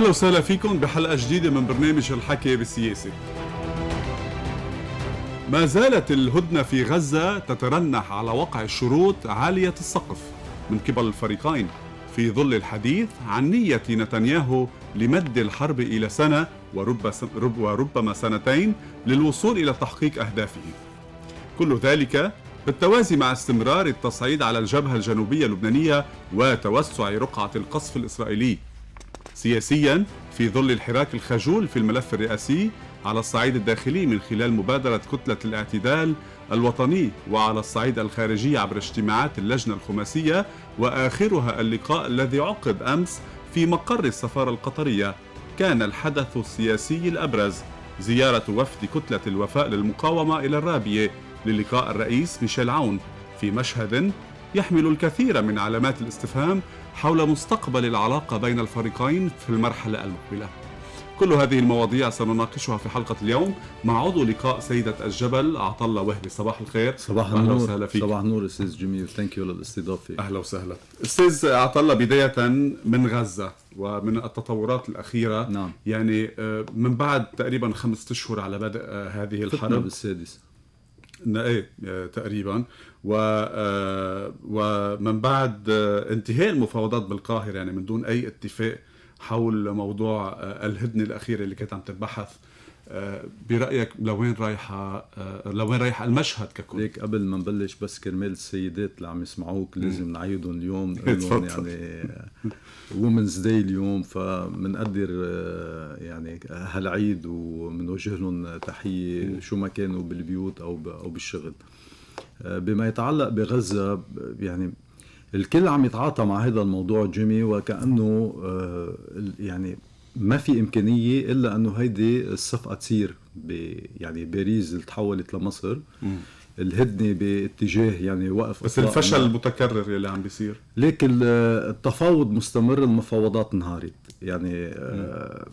أهلا وسهلا فيكم بحلقة جديدة من برنامج الحكي بالسياسة ما زالت الهدنة في غزة تترنح على وقع الشروط عالية السقف من قبل الفريقين في ظل الحديث عن نية نتنياهو لمد الحرب إلى سنة ورب وربما سنتين للوصول إلى تحقيق أهدافه كل ذلك بالتوازي مع استمرار التصعيد على الجبهة الجنوبية اللبنانية وتوسع رقعة القصف الإسرائيلي سياسيا في ظل الحراك الخجول في الملف الرئاسي على الصعيد الداخلي من خلال مبادرة كتلة الاعتدال الوطني وعلى الصعيد الخارجي عبر اجتماعات اللجنة الخماسية وآخرها اللقاء الذي عقد أمس في مقر السفارة القطرية كان الحدث السياسي الأبرز زيارة وفد كتلة الوفاء للمقاومة إلى الرابية للقاء الرئيس ميشيل عون في مشهد يحمل الكثير من علامات الاستفهام حول مستقبل العلاقة بين الفريقين في المرحلة المقبلة كل هذه المواضيع سنناقشها في حلقة اليوم مع عضو لقاء سيدة الجبل عطلة وهبي صباح الخير صباح أهلا النور وسهلا فيك صباح النور أستاذ جميل ثانك يو للاستضافة أهلا وسهلا أستاذ عطلة بداية من غزة ومن التطورات الأخيرة نعم يعني آه، من بعد تقريبا خمسة أشهر على بدء آه، هذه الحرب السادس ايه تقريبا و آه، ومن بعد آه، انتهاء المفاوضات بالقاهره يعني من دون اي اتفاق حول موضوع الهدنه الاخيره اللي كانت عم تتبحث برايك لوين رايحه آه، لوين رايح المشهد ككل ليك قبل ما نبلش بس كرمال السيدات اللي عم يسمعوك لازم نعيدهم اليوم يعني وومنز آه، داي اليوم فمنقدر آه، يعني هالعيد ومنوجه لهم تحيه شو ما كانوا بالبيوت او او بالشغل بما يتعلق بغزه يعني الكل عم يتعاطى مع هذا الموضوع جيمي وكانه يعني ما في امكانيه الا انه هيدي الصفقه تصير يعني باريس اللي تحولت لمصر الهدنه باتجاه يعني وقف بس الفشل المتكرر يلي عم بيصير ليك التفاوض مستمر المفاوضات انهارت يعني آه،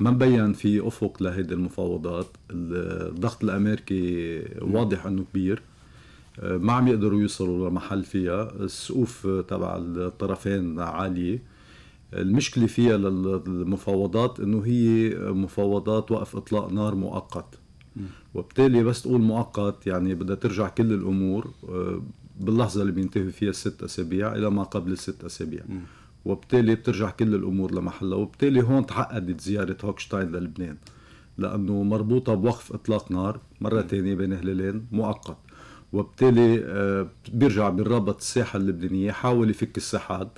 ما مبين في افق لهيدي المفاوضات الضغط الامريكي واضح انه كبير آه، ما عم يقدروا يوصلوا لمحل فيها السقوف تبع الطرفين عاليه المشكلة فيها للمفاوضات انه هي مفاوضات وقف اطلاق نار مؤقت وبالتالي بس تقول مؤقت يعني بدها ترجع كل الامور آه، باللحظة اللي بينتهي فيها الست اسابيع الى ما قبل الست اسابيع وبالتالي بترجع كل الامور لمحلها وبالتالي هون تعقدت زيارة هوكشتاين للبنان لانه مربوطة بوقف اطلاق نار مرة ثانية بين هلالين مؤقت وبالتالي آه، بيرجع بالربط الساحة اللبنانية حاول يفك السحاب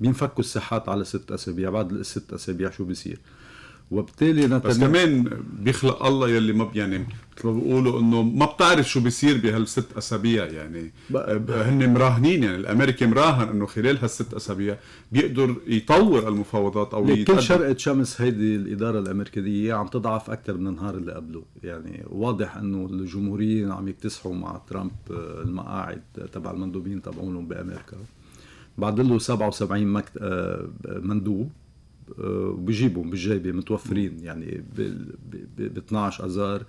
بينفكوا الساحات على ست اسابيع بعد الست اسابيع شو بصير وبالتالي نتنياهو بس كمان بيخلق الله يلي ما يعني مثل ما بيقولوا انه ما بتعرف شو بيصير بهالست اسابيع يعني آه، هن مراهنين يعني الامريكي مراهن انه خلال هالست اسابيع بيقدر يطور المفاوضات او يتقدم. كل شرقة شمس هيدي الاداره الامريكيه عم تضعف اكثر من النهار اللي قبله يعني واضح انه الجمهوريين عم يكتسحوا مع ترامب آه، المقاعد تبع المندوبين تبعونهم بامريكا بعد له 77 مكت... آه، مندوب وبجيبهم آه، بالجيبه متوفرين يعني ب 12 اذار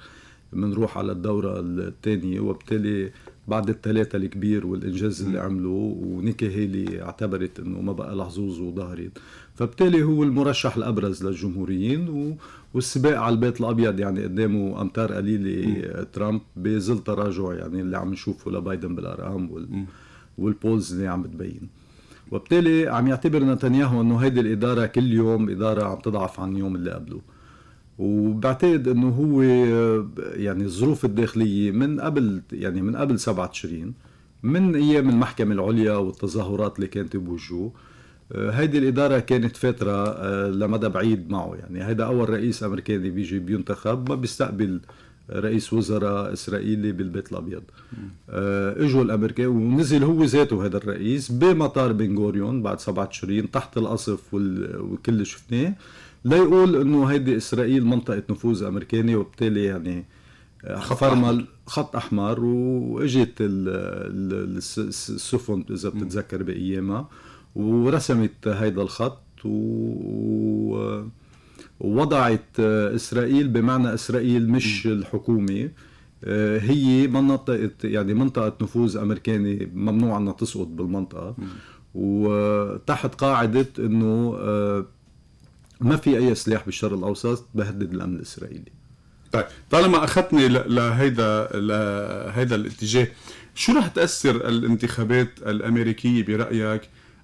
بنروح على الدورة الثانية وبالتالي بعد الثلاثة الكبير والإنجاز اللي عملوه ونيكي هيلي اعتبرت أنه ما بقى لحظوظ وظهرت فبالتالي هو المرشح الأبرز للجمهوريين و... والسباق على البيت الأبيض يعني قدامه أمتار قليلة ترامب بظل تراجع يعني اللي عم نشوفه لبايدن بالأرقام وال... والبولز اللي عم بتبين وبالتالي عم يعتبر نتنياهو انه هيدي الاداره كل يوم اداره عم تضعف عن اليوم اللي قبله وبعتقد انه هو يعني الظروف الداخليه من قبل يعني من قبل 7 تشرين من ايام المحكمه العليا والتظاهرات اللي كانت بوجوه آه، هيدي الاداره كانت فتره آه، لمدى بعيد معه يعني هيدا اول رئيس امريكاني بيجي بينتخب ما بيستقبل رئيس وزراء اسرائيلي بالبيت الابيض آه، اجوا الامريكان ونزل هو ذاته هذا الرئيس بمطار بن غوريون بعد سبعة تشرين تحت القصف وكل اللي شفناه ليقول انه هيدي اسرائيل منطقه نفوذ امريكاني وبالتالي يعني خفرمل خط احمر واجت السفن اذا بتتذكر بايامها ورسمت هيدا الخط و وضعت آه، اسرائيل بمعنى اسرائيل مش الحكومه آه، هي منطقه يعني منطقه نفوذ امريكاني ممنوع انها تسقط بالمنطقه وتحت قاعده انه آه، ما في اي سلاح بالشرق الاوسط بهدد الامن الاسرائيلي طيب طالما اخذتني لهيدا لهيدا الاتجاه شو رح تاثر الانتخابات الامريكيه برايك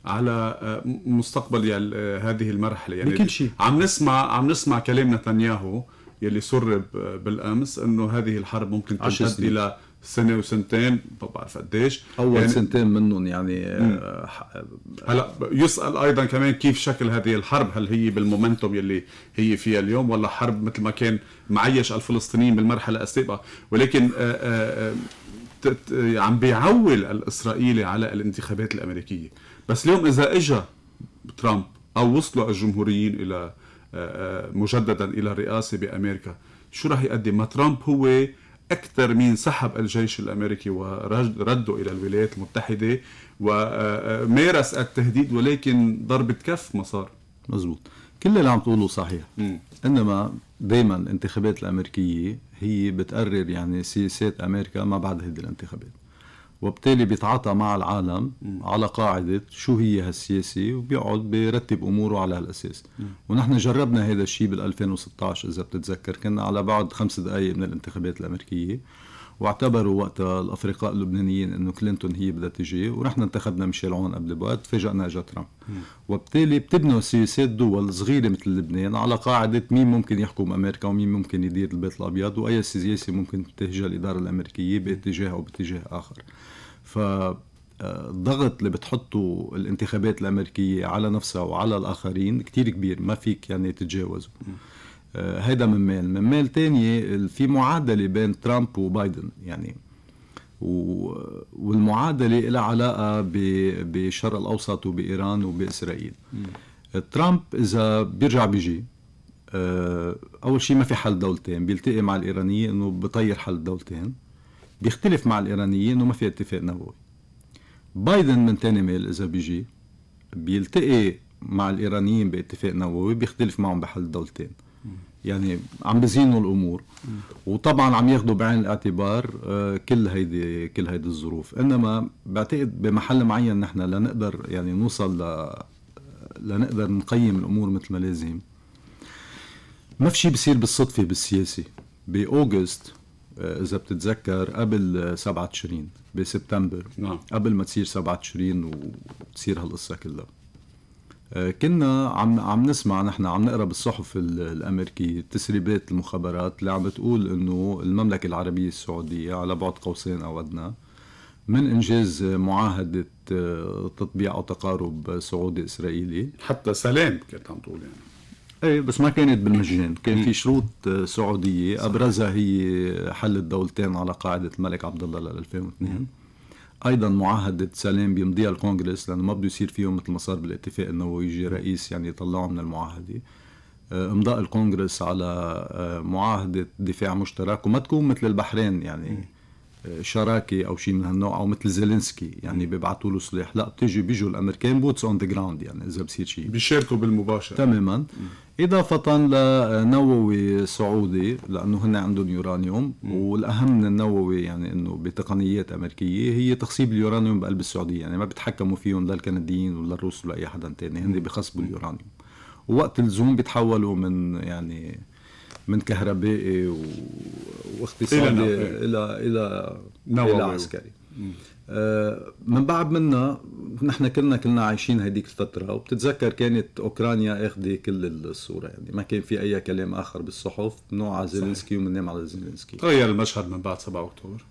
على آه، مستقبل آه، هذه المرحله يعني بكل شيء عم نسمع عم نسمع كلام نتنياهو يلي سرب آه، بالامس انه هذه الحرب ممكن تمتد الى سنه وسنتين ما بعرف قديش اول يعني سنتين منهم يعني هلا يسال ايضا كمان كيف شكل هذه الحرب هل هي بالمومنتوم يلي هي فيها اليوم ولا حرب مثل ما كان معيش الفلسطينيين بالمرحله السابقه ولكن عم بيعول الاسرائيلي على الانتخابات الامريكيه بس اليوم اذا اجى ترامب او وصلوا الجمهوريين الى آه، آه، مجددا الى الرئاسه بامريكا شو راح يقدم ما ترامب هو اكثر مين سحب الجيش الامريكي ورده الى الولايات المتحده ومارس آه، التهديد ولكن ضربه كف ما صار مزبوط كل اللي عم تقوله صحيح م. انما دائما الانتخابات الامريكيه هي بتقرر يعني سياسات امريكا ما بعد هذه الانتخابات وبالتالي بيتعاطى مع العالم م. على قاعدة شو هي هالسياسة وبيقعد بيرتب أموره على هالأساس م. ونحن جربنا هذا الشيء بال 2016 إذا بتتذكر كنا على بعد خمس دقائق من الانتخابات الأمريكية واعتبروا وقتها الافرقاء اللبنانيين انه كلينتون هي بدها تجي ورحنا انتخبنا ميشيل عون قبل بوقت فاجئنا اجى ترامب وبالتالي بتبنوا سياسات دول صغيره مثل لبنان على قاعده مين ممكن يحكم امريكا ومين ممكن يدير البيت الابيض واي سياسه ممكن تتجه الاداره الامريكيه باتجاه او باتجاه اخر ف آه، الضغط اللي بتحطه الانتخابات الامريكيه على نفسها وعلى الاخرين كتير كبير ما فيك يعني تتجاوزه آه، هيدا من مال من مال تانية في معادلة بين ترامب وبايدن يعني و... والمعادلة لها علاقة ب... بالشرق الأوسط وبإيران وبإسرائيل م. ترامب إذا بيرجع بيجي آه، أول شيء ما في حل دولتين بيلتقي مع الإيرانيين إنه بطير حل دولتين بيختلف مع الإيرانيين ما في اتفاق نووي بايدن من تاني ميل إذا بيجي بيلتقي مع الإيرانيين باتفاق نووي بيختلف معهم بحل دولتين يعني عم بزينوا الامور وطبعا عم ياخذوا بعين الاعتبار آه، كل هيدي كل هيدي الظروف انما بعتقد بمحل معين نحن لنقدر يعني نوصل ل لنقدر نقيم الامور مثل ما لازم ما في شيء بصير بالصدفه بالسياسه باوغست آه، اذا بتتذكر قبل 7 تشرين بسبتمبر نعم. قبل ما تصير 7 تشرين وتصير هالقصه كلها آه، كنا عم عم نسمع نحن عم نقرا بالصحف الامريكيه تسريبات المخابرات اللي عم بتقول انه المملكه العربيه السعوديه على بعد قوسين او ادنى من انجاز معاهده آه، تطبيع او تقارب سعودي اسرائيلي حتى سلام كانت عم تقول يعني ايه بس ما كانت بالمجان كان في شروط آه، سعوديه ابرزها هي حل الدولتين على قاعده الملك عبد الله لل 2002 ايضا معاهده سلام بيمضيها الكونغرس لانه ما بده يصير فيهم مثل ما صار بالاتفاق انه يجي رئيس يعني يطلعه من المعاهده آه، امضاء الكونغرس على آه، معاهده دفاع مشترك وما تكون مثل البحرين يعني شراكه او شيء من هالنوع او مثل زيلينسكي يعني بيبعثوا له سلاح لا بتيجي بيجوا الامريكان بوتس اون ذا جراوند يعني اذا بصير شيء بيشاركوا بالمباشر تماما اضافه لنووي سعودي لانه هن عندهم يورانيوم مم. والاهم من النووي يعني انه بتقنيات امريكيه هي تخصيب اليورانيوم بقلب السعوديه يعني ما بيتحكموا فيهم لا الكنديين ولا الروس ولا اي حدا تاني هن بيخصبوا اليورانيوم ووقت الزوم بيتحولوا من يعني من كهربائي و... واقتصادي الى الى الى, إلى عسكري آه، من بعد منا نحن كلنا كلنا عايشين هذيك الفترة وبتتذكر كانت أوكرانيا أخذة كل الصورة يعني ما كان في أي كلام آخر بالصحف نوع على زيلينسكي ومننام على زيلينسكي تغير المشهد من بعد 7 أكتوبر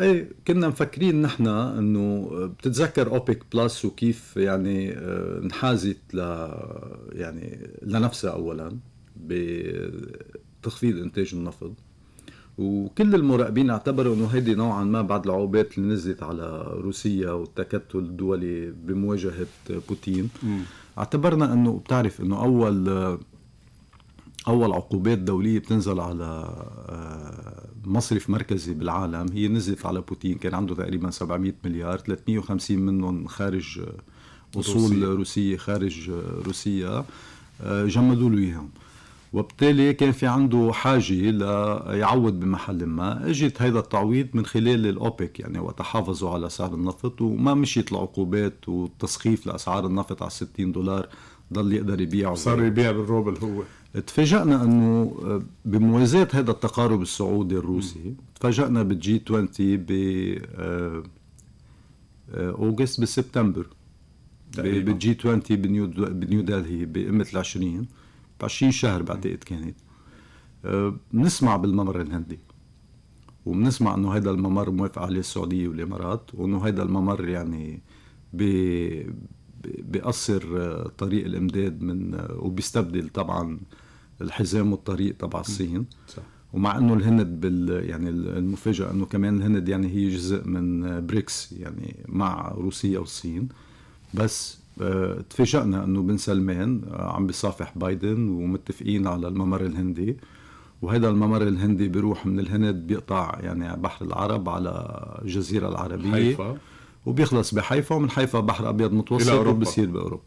اي كنا مفكرين نحن انه بتتذكر اوبيك بلس وكيف يعني آه، انحازت ل يعني لنفسها اولا بتخفيض انتاج النفط وكل المراقبين اعتبروا انه هيدي نوعا ما بعد العقوبات اللي نزلت على روسيا والتكتل الدولي بمواجهه بوتين م. اعتبرنا انه بتعرف انه اول اول عقوبات دوليه بتنزل على آه، مصرف مركزي بالعالم هي نزلت على بوتين كان عنده تقريبا 700 مليار 350 منهم خارج اصول روسية. خارج آه، روسيا آه، جمدوا له اياهم وبالتالي كان في عنده حاجة ليعوض بمحل ما اجت هذا التعويض من خلال الأوبك يعني وتحافظوا على سعر النفط وما مشيت العقوبات والتسخيف لأسعار النفط على 60 دولار ضل يقدر يبيع صار يبيع بالروبل هو تفاجئنا انه آه، بموازاة هذا التقارب السعودي الروسي تفاجئنا بالجي 20 ب آه، آه، اوغست بسبتمبر بالجي 20 بنيو بنيو دلهي بقمه ال 20 ب 20 شهر بعتقد كانت بنسمع أه، بالممر الهندي وبنسمع انه هيدا الممر موافق عليه السعوديه والامارات وانه هيدا الممر يعني بي بيقصر أه، طريق الامداد من أه، وبيستبدل طبعا الحزام والطريق تبع الصين صح. ومع انه الهند بال يعني المفاجاه انه كمان الهند يعني هي جزء من بريكس يعني مع روسيا والصين بس آه، تفاجئنا انه بن سلمان آه، عم بيصافح بايدن ومتفقين على الممر الهندي وهذا الممر الهندي بيروح من الهند بيقطع يعني بحر العرب على الجزيره العربيه حيفا وبيخلص بحيفا ومن حيفا بحر ابيض متوسط بصير باوروبا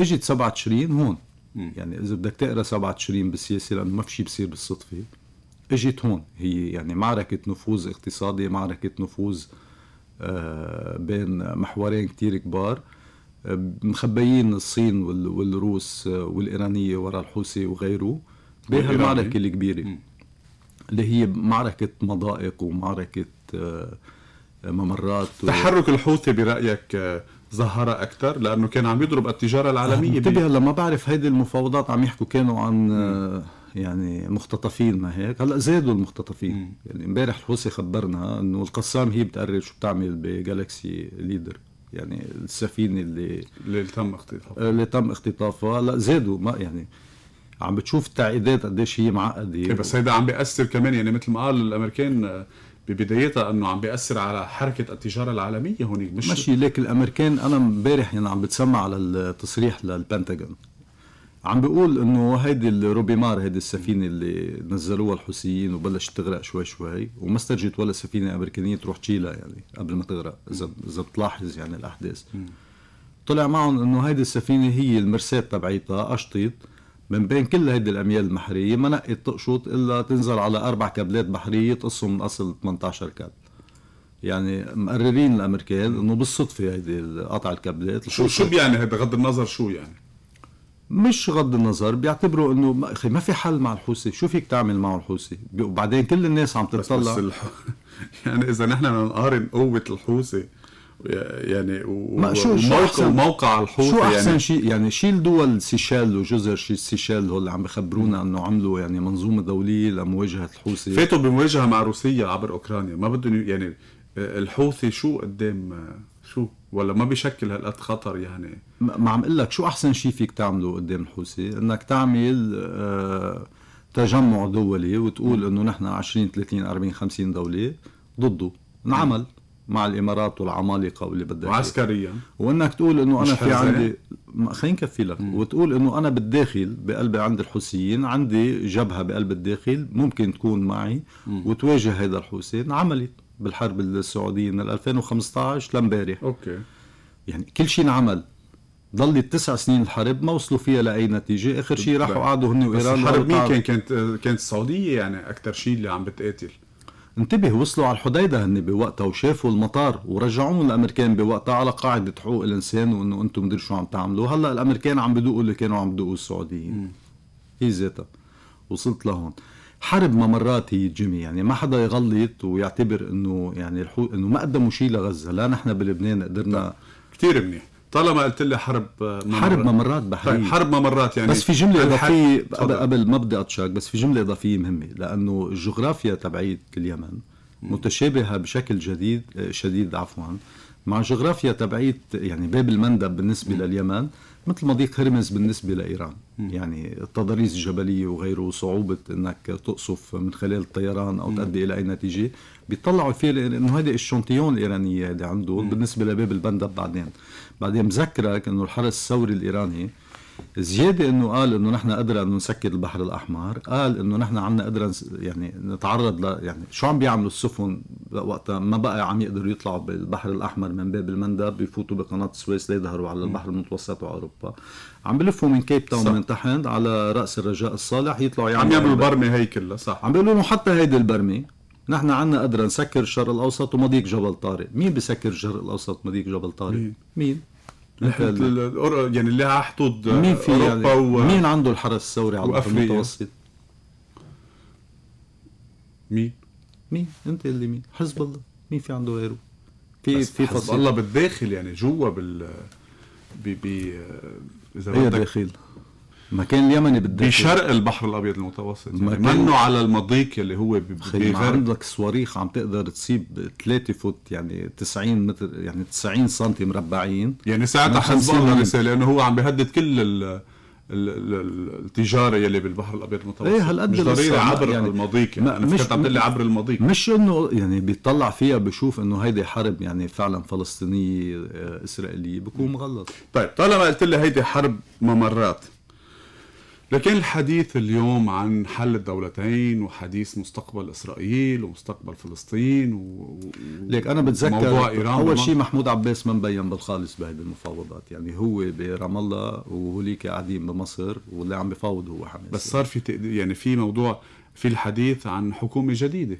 اجت 7 تشرين هون م. يعني اذا بدك تقرا 7 تشرين بالسياسه لانه ما في شيء بصير بالصدفه اجت هون هي يعني معركه نفوذ اقتصادي معركه نفوذ آه، بين محورين كتير كبار مخبيين الصين والروس والإيرانية وراء الحوثي وغيره بهالمعركة الكبيرة اللي هي معركة مضائق ومعركة آه، ممرات و... تحرك الحوثي برأيك ظهر آه، اكثر لانه كان عم يضرب التجاره العالميه آه، انتبه هلا ما بعرف هيدي المفاوضات عم يحكوا كانوا عن يعني مختطفين ما هيك هلا زادوا المختطفين مم. يعني امبارح الحوثي خبرنا انه القسام هي بتقرر شو بتعمل بجالكسي ليدر يعني السفينه اللي اللي تم اختطافها اللي تم اختطافها لا زادوا ما يعني عم بتشوف التعقيدات قديش هي معقده إيه، بس هيدا عم بياثر كمان يعني مثل ما قال الامريكان آه، ببدايتها انه عم بياثر على حركه التجاره العالميه هونيك مش ماشي ليك الامريكان انا امبارح يعني عم بتسمع على التصريح للبنتاغون عم بيقول انه هيدي الروبيمار هيدي السفينه اللي نزلوها الحوثيين وبلشت تغرق شوي شوي وما استرجت ولا سفينه امريكانيه تروح تشيلها يعني قبل ما تغرق اذا اذا بتلاحظ يعني الاحداث طلع معهم انه هيدي السفينه هي المرسات تبعيتها قشطت من بين كل هيدي الاميال البحريه ما نقت تقشط الا تنزل على اربع كابلات بحريه تقصهم من اصل 18 كابل يعني مقررين الامريكان انه بالصدفه هيدي قطع الكابلات شو شو يعني بغض النظر شو يعني مش غض النظر بيعتبروا انه اخي ما في حل مع الحوثي شو فيك تعمل مع الحوثي وبعدين كل الناس عم تتطلع بس, بس الح... يعني اذا نحن نقارن قوه الحوثي يعني و... ما شو وموقع, شو وموقع الحوثي شو يعني- احسن يعني شيء يعني شيل دول سيشال وجزر شي سيشال هول عم بخبرونا انه عملوا يعني منظومه دوليه لمواجهه الحوثي فاتوا بمواجهه مع روسيا عبر اوكرانيا ما بدهم يعني آه، الحوثي شو قدام آه، شو ولا ما بيشكل هالقد خطر يعني ما عم اقول لك شو احسن شيء فيك تعمله قدام الحوثي انك تعمل آه، تجمع دولي وتقول انه نحن 20 30 40 50 دوله ضده انعمل مع الامارات والعمالقه واللي بدك وعسكريا وانك تقول انه انا في عندي خلينا نكفي لك مم. وتقول انه انا بالداخل بقلبي عند الحوثيين عندي جبهه بقلب الداخل ممكن تكون معي مم. وتواجه هذا الحوثي عملت بالحرب السعوديه من 2015 لمبارح اوكي يعني كل شيء انعمل ضلت تسع سنين الحرب ما وصلوا فيها لاي نتيجه اخر شيء راحوا قعدوا هن وايران بس الحرب مين كان كانت كانت السعوديه يعني اكثر شيء اللي عم بتقاتل انتبه وصلوا على الحديدة هن بوقتها وشافوا المطار ورجعوهم الامريكان بوقتها على قاعدة حقوق الانسان وانه انتم مدري شو عم تعملوا هلا الامريكان عم بدوقوا اللي كانوا عم بدوقوا السعوديين هي ذاتها وصلت لهون حرب ما مرات هي جيمي يعني ما حدا يغلط ويعتبر انه يعني انه ما قدموا شيء لغزه لا نحن بلبنان قدرنا كثير منيح طالما قلت لي حرب ممرات حرب ممرات بحرية طيب حرب ممرات يعني بس في جمله اضافيه قبل ما بدي اطشاك بس في جمله اضافيه مهمه لانه الجغرافيا تبعيه اليمن متشابهه بشكل جديد شديد عفوا مع جغرافيا تبعيت يعني باب المندب بالنسبه م. لليمن مثل مضيق هرمز بالنسبه لايران م. يعني التضاريس الجبليه وغيره صعوبه انك تقصف من خلال الطيران او تؤدي الى اي نتيجه بيطلعوا فيه لانه هذه الشنطيون الايرانيه اللي عنده بالنسبه لباب المندب بعدين بعدين مذكرك انه الحرس الثوري الايراني زياده انه قال انه نحن قدرة انه نسكر البحر الاحمر قال انه نحن عندنا قدرة يعني نتعرض ل يعني شو عم بيعملوا السفن وقتها ما بقى عم يقدروا يطلعوا بالبحر الاحمر من باب المندب بيفوتوا بقناه السويس ليظهروا على البحر المتوسط واوروبا عم بلفوا من كيب تاون من تحت على راس الرجاء الصالح يطلعوا يعملوا عم يعملوا البرمه هي كلها صح عم بيقولوا حتى هيدي البرمه نحن عنا قدرة نسكر الشرق الأوسط ومضيق جبل طارق مين بسكر الشرق الأوسط ومضيق جبل طارق مين, مين؟ يعني اللي حطود مين في اوروبا يعني و... مين عنده الحرس الثوري على المتوسط؟ مين؟ مين؟ انت اللي مين؟ حزب الله، مين في عنده غيره؟ في في حزب الله بالداخل يعني جوا بال ب ب اذا بدك داخل مكان اليمني بالذات يعني. بشرق البحر الابيض المتوسط يعني منه على المضيق اللي هو بيفرق عندك صواريخ عم تقدر تسيب 3 فوت يعني 90 متر يعني 90 سم مربعين يعني ساعتها حزب الله رساله انه هو عم بيهدد كل ال التجاره يلي بالبحر الابيض المتوسط ايه هالقد مش ضروري عبر يعني المضيق يعني انا فكرت عم تقول عبر المضيق مش انه يعني بيطلع فيها بشوف انه هيدي حرب يعني فعلا فلسطينيه آه، اسرائيليه بكون مغلط طيب طالما قلت لي هيدي حرب ممرات لكن الحديث اليوم عن حل الدولتين وحديث مستقبل اسرائيل ومستقبل فلسطين و... ليك انا بتذكر موضوع ايران اول شيء محمود عباس ما مبين بالخالص بهي المفاوضات يعني هو برام الله وهوليك قاعدين بمصر واللي عم بفاوض هو حماس بس صار في تق... يعني في موضوع في الحديث عن حكومه جديده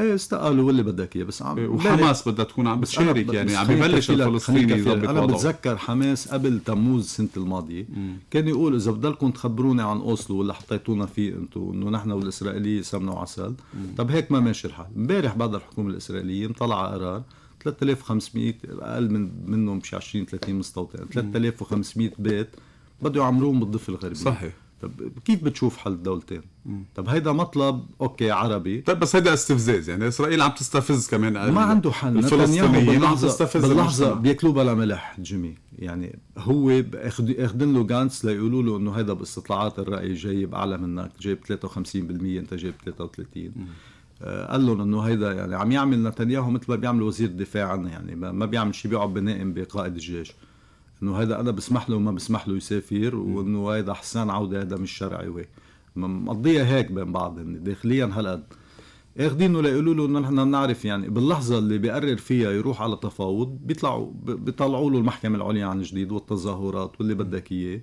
ايه استقالوا واللي بدك اياه بس عم إيه، وحماس بدها تكون عم بتشارك يعني عم ببلش الفلسطيني يظبط انا بتذكر حماس قبل تموز السنه الماضيه كان يقول اذا بضلكم تخبروني عن اوسلو واللي حطيتونا فيه انتم انه نحن والاسرائيليه سمنا وعسل طب هيك ما ماشي الحال امبارح بعد الحكومه الاسرائيليه مطلع قرار 3500 اقل من منهم بشي 20 30 مستوطن 3500 بيت بده يعمروهم بالضفه الغربيه صحيح طب كيف بتشوف حل الدولتين؟ طب هيدا مطلب اوكي عربي طيب بس هيدا استفزاز يعني اسرائيل عم تستفز كمان ما آه، عنده حل الفلسطينيين باللحظه باللحظه بياكلوه بلا ملح جيمي يعني هو اخذين له جانس ليقولوا له انه هيدا باستطلاعات الراي جايب اعلى منك جايب 53% انت جايب 33 آه، قال لهم انه هيدا يعني عم يعمل نتنياهو مثل ما بيعمل وزير الدفاع عنا يعني ما بيعمل شيء بيقعد بنائم بقائد الجيش انه هذا انا بسمح له وما بسمح له يسافر وانه هذا حسان عوده هذا مش شرعي وهيك مقضيه هيك بين بعض داخليا هالقد اخذينه ليقولوا له انه نحن بنعرف يعني باللحظه اللي بيقرر فيها يروح على تفاوض بيطلعوا بيطلعوا له المحكمه العليا عن جديد والتظاهرات واللي بدك اياه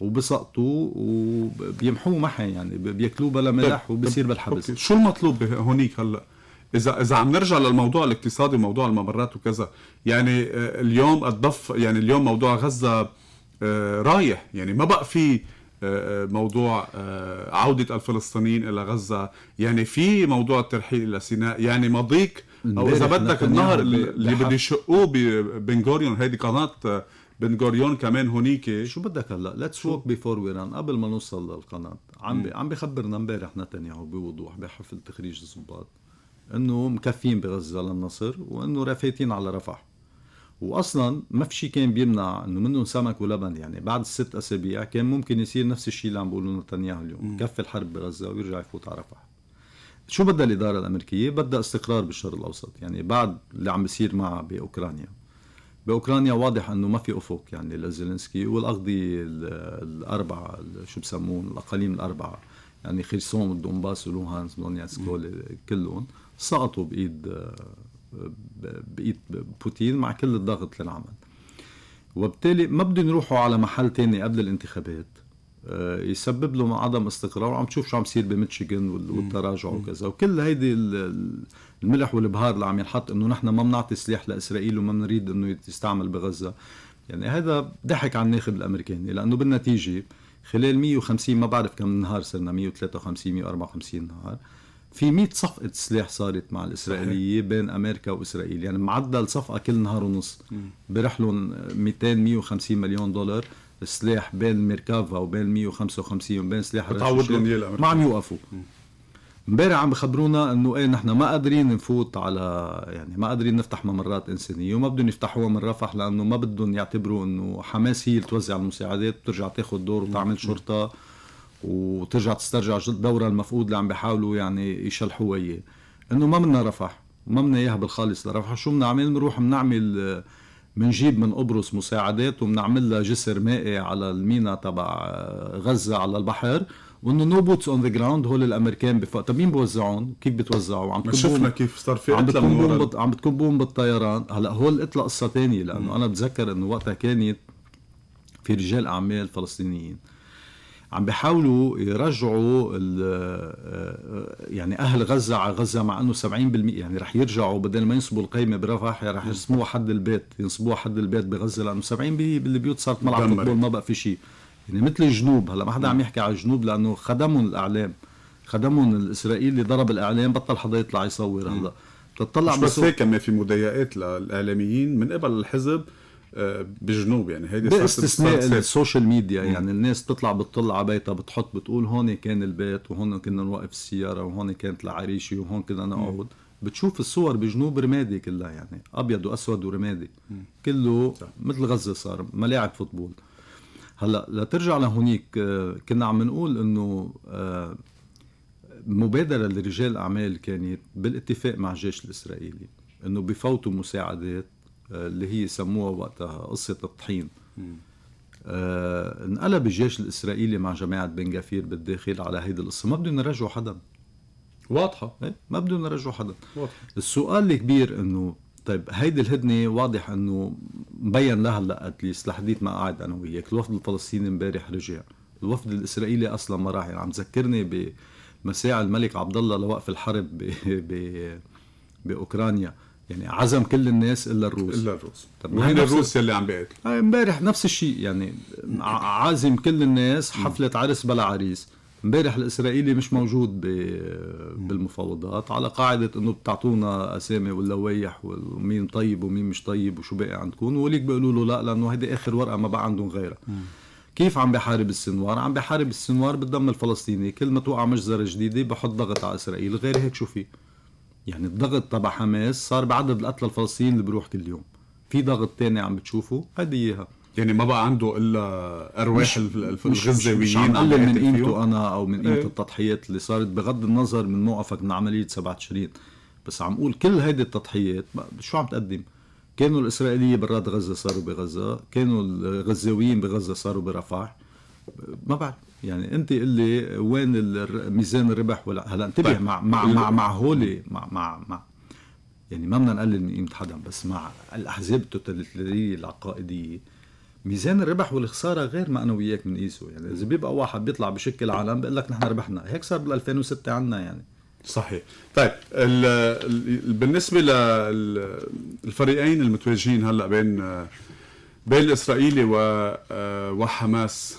وبسقطوه وبيمحوه محى يعني بياكلوه بلا ملح طيب، وبصير طيب، بالحبس شو المطلوب هونيك هلا اذا اذا عم نرجع للموضوع الاقتصادي وموضوع الممرات وكذا يعني آه، اليوم الضف يعني اليوم موضوع غزه آه، رايح يعني ما بقى في آه، موضوع عودة الفلسطينيين إلى غزة يعني في موضوع الترحيل إلى سيناء يعني مضيق أو إذا بدك النهر اللي بده يشقوه ببن غوريون هيدي قناة بن غوريون كمان هونيك شو بدك هلا ليتس ووك بيفور وي ران قبل ما نوصل للقناة عم عم بخبرنا امبارح نتنياهو بوضوح بحفل تخريج الضباط انه مكفين بغزه للنصر وانه رافيتين على رفح واصلا ما في شيء كان بيمنع انه منهم سمك ولبن يعني بعد الست اسابيع كان ممكن يصير نفس الشيء اللي عم بيقولوا نتنياهو اليوم يكفي الحرب بغزه ويرجع يفوت على رفح شو بدها الاداره الامريكيه؟ بدها استقرار بالشرق الاوسط، يعني بعد اللي عم بيصير معها باوكرانيا. باوكرانيا واضح انه ما في افق يعني لزيلينسكي والاقضيه الاربعه شو بسموهم الاقاليم الاربعه يعني خيرسون والدونباس ولوهانس ودونيتسك كلهم سقطوا بايد بايد بوتين مع كل الضغط اللي عمل وبالتالي ما بدهم يروحوا على محل تاني قبل الانتخابات آه، يسبب لهم عدم استقرار وعم تشوف شو عم يصير بميتشيغن والتراجع وكذا وكل هيدي الملح والبهار اللي عم ينحط انه نحن ما بنعطي سلاح لاسرائيل وما بنريد انه يستعمل بغزه يعني هذا ضحك على الناخب الامريكاني لانه بالنتيجه خلال 150 ما بعرف كم نهار صرنا 153 154 نهار في 100 صفقة سلاح صارت مع الإسرائيلية بين أمريكا وإسرائيل يعني معدل صفقة كل نهار ونص برحلهم 200 150 مليون دولار سلاح بين ميركافا وبين 155 وبين سلاح بتعوض لهم ما عم يوقفوا امبارح عم بخبرونا انه ايه نحن ما قادرين نفوت على يعني ما قادرين نفتح ممرات انسانيه وما بدهم يفتحوها من رفح لانه ما بدهم يعتبروا انه حماس هي اللي توزع المساعدات بترجع تاخذ دور وتعمل شرطه وترجع تسترجع دورة المفقود اللي عم بيحاولوا يعني يشلحوها اياه انه ما بدنا رفح ما بدنا اياها بالخالص لرفح شو بنعمل بنروح بنعمل بنجيب من قبرص مساعدات وبنعمل لها جسر مائي على المينا تبع آه، غزه على البحر وانه نو بوتس اون ذا جراوند هول الامريكان بف... طب مين بوزعون؟ كيف بتوزعوا؟ عم شفنا كيف صار في عم بتكون بوم بت... عم بتكون بوم بالطيران، هلا هول قتله قصه ثانيه لانه انا بتذكر انه وقتها كانت في رجال اعمال فلسطينيين عم بيحاولوا يرجعوا آه، يعني اهل غزه على غزه مع انه 70% يعني رح يرجعوا بدل ما ينصبوا القيمه برفح رح ينصبوها حد البيت ينصبوها حد البيت بغزه لانه 70% بالبيوت صارت ملعب فوتبول ما بقى في شيء يعني مثل الجنوب هلا ما حدا عم يحكي على الجنوب لانه خدمهم الاعلام خدمهم الاسرائيلي ضرب الاعلام بطل حدا يطلع يصور هلا بتطلع بس هيك كمان في مضايقات للاعلاميين من قبل الحزب آه، بجنوب يعني هيدي باستثناء السوشيال ميديا يعني الناس بتطلع بتطل على بيتها بتحط بتقول هون كان البيت وهون كنا نوقف السياره وهون كانت العريشه وهون كنا نقعد بتشوف الصور بجنوب رمادي كلها يعني ابيض واسود ورمادي كله صح. مثل غزه صار ملاعب فوتبول هلا لترجع لهونيك آه، كنا عم نقول انه آه، مبادره لرجال اعمال كانت بالاتفاق مع الجيش الاسرائيلي انه بفوتوا مساعدات آه، اللي هي سموها وقتها قصه الطحين آه انقلب الجيش الاسرائيلي مع جماعه بن جافير بالداخل على هيدي القصه ما بدهم يرجعوا حدا واضحه ايه ما بدهم يرجعوا حدا واضحه السؤال الكبير انه طيب هيدي الهدنه واضح انه مبين لهلا اتليست لحديت ما قاعد انا وياك الوفد الفلسطيني امبارح رجع الوفد الاسرائيلي اصلا ما راح يعني عم تذكرني بمساعي الملك عبد الله لوقف الحرب ب ب باوكرانيا يعني عزم كل الناس الا الروس الا الروس طب وين الروس يلي عم بيقتل آه، امبارح نفس الشيء يعني عازم كل الناس حفله عرس بلا عريس امبارح الاسرائيلي مش موجود بالمفاوضات على قاعده انه بتعطونا اسامي واللوايح ومين طيب ومين مش طيب وشو باقي عندكم وليك بيقولوا له لا لانه هيدي اخر ورقه ما بقى عندهم غيرها كيف عم بحارب السنوار؟ عم بحارب السنوار بالدم الفلسطيني، كل ما توقع مجزره جديده بحط ضغط على اسرائيل، غير هيك شو فيه؟ يعني الضغط تبع حماس صار بعدد القتلى الفلسطينيين اللي بروح كل يوم في ضغط تاني عم بتشوفه هذه اياها يعني ما بقى عنده الا ارواح الغزاويين مش عم قلل من قيمته انا او من قيمه ايه. التضحيات اللي صارت بغض النظر من موقفك من عمليه 27 بس عم اقول كل هيدي التضحيات شو عم تقدم؟ كانوا الاسرائيليه برات غزه صاروا بغزه، كانوا الغزاويين بغزه صاروا برفح، ما بعرف يعني انت اللي وين ميزان الربح ولا هلا انتبه طيب. مع مع مع مع هولي مع مع مع يعني ما بدنا نقلل من قيمه حدا بس مع الاحزاب التوتاليتاريه العقائديه ميزان الربح والخساره غير ما انا وياك بنقيسه يعني اذا بيبقى واحد بيطلع بشكل العالم بيقول لك نحن ربحنا هيك صار بال 2006 عندنا يعني صحيح طيب الـ الـ بالنسبه للفريقين المتواجدين هلا بين بين الاسرائيلي آه، وحماس